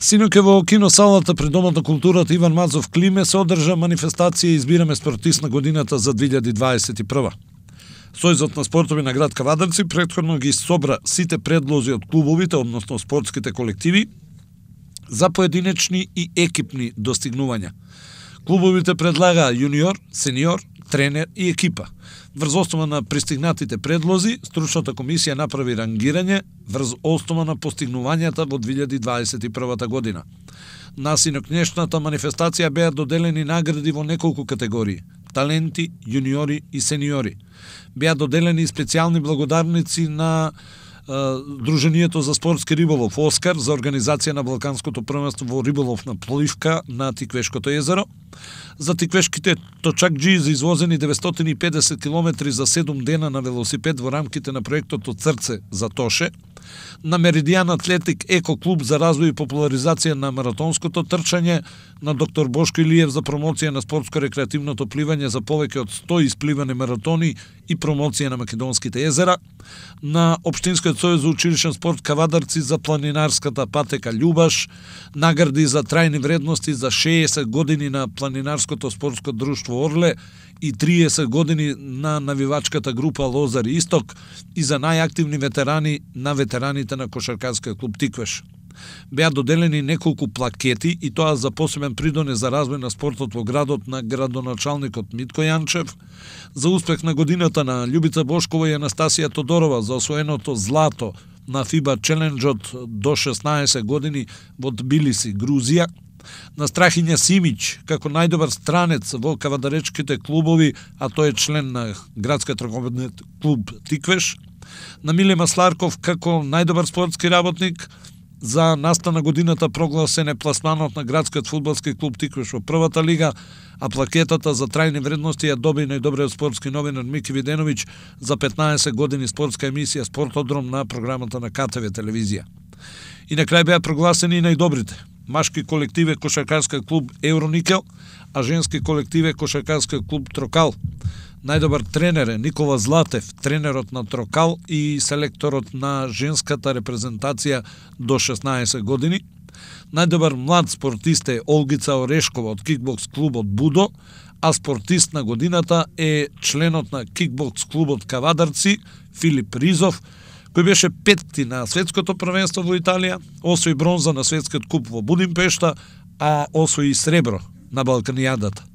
Синоќе во киносалната пред Домот на културата Иван Мазов Климе се одржа манифестација Избираме спортист на годината за 2021. Сојзот на спортови на град Кавадарци предходно ги собра сите предлози од клубовите, односно спортските колективи, за поединечни и екипни достигнувања. Клубовите предлагаа јуниор, сениор, тренер и екипа. Врз основа на пристигнатите предлози, стручната комисија направи рангирање врз основа на постигнувањата во 2021 година. На синокнешната манифестација беа доделени награди во неколку категории – таленти, јуниори и сениори. Беа доделени и специјални благодарници на Дружењето за спортски риболов Оскар за организација на Балканското првенство во риболов на Пловивка на Тиквешкото езеро – За тиквешките точакџии за извозени 950 км за 7 дена на велосипед во рамките на проектот од Црце за Тоше, на Меридијан Атлетик Еко клуб за развој и популаризација на маратонското трчање, на доктор Бошко Илиев за промоција на спортско-рекреативното пливање за повеќе од 100 испливани маратони и промоција на македонските езера, на Обштинскиот сојуз за училишен спорт Кавадарци за планинарската патека Љубаш, награди за трајни вредности за 60 години на планинарското спортско друштво Орле и 30 години на навивачката група Лозар Исток и за најактивни ветерани на ветераните на кошаркарскиот клуб Тиквеш. Беа доделени неколку плакети и тоа за посебен придонес за развој на спортот во градот на градоначалникот Митко Јанчев, за успех на годината на Љубица Бошкова и Анастасија Тодорова за освоеното злато на FIBA Челенџот до 16 години во Тбилиси, Грузија, на Страхиња Симич како најдобар странец во кавадаречките клубови, а тој е член на градска трговен клуб Тиквеш, на Миле Масларков како најдобар спортски работник, за настана годината прогласен е пласманот на градскиот фудбалски клуб Тиквеш во првата лига, а плакетата за трајни вредности ја доби најдобриот спортски новинар Мики Виденовиќ за 15 години спортска емисија Спортодром на програмата на КТВ телевизија. И на крај беа прогласени и најдобрите – Машки колектив е клуб Евроникел, а женски колектив е клуб Трокал. Најдобар тренер е Никола Златев, тренерот на Трокал и селекторот на женската репрезентација до 16 години. Најдобар млад спортист е Олгица Орешкова од кикбокс клубот Будо, а спортист на годината е членот на кикбокс клубот Кавадарци Филип Ризов, кој беше петти на светското првенство во Италија, освои бронза на светскиот куп во Будимпешта, а освои сребро на Балканијадата.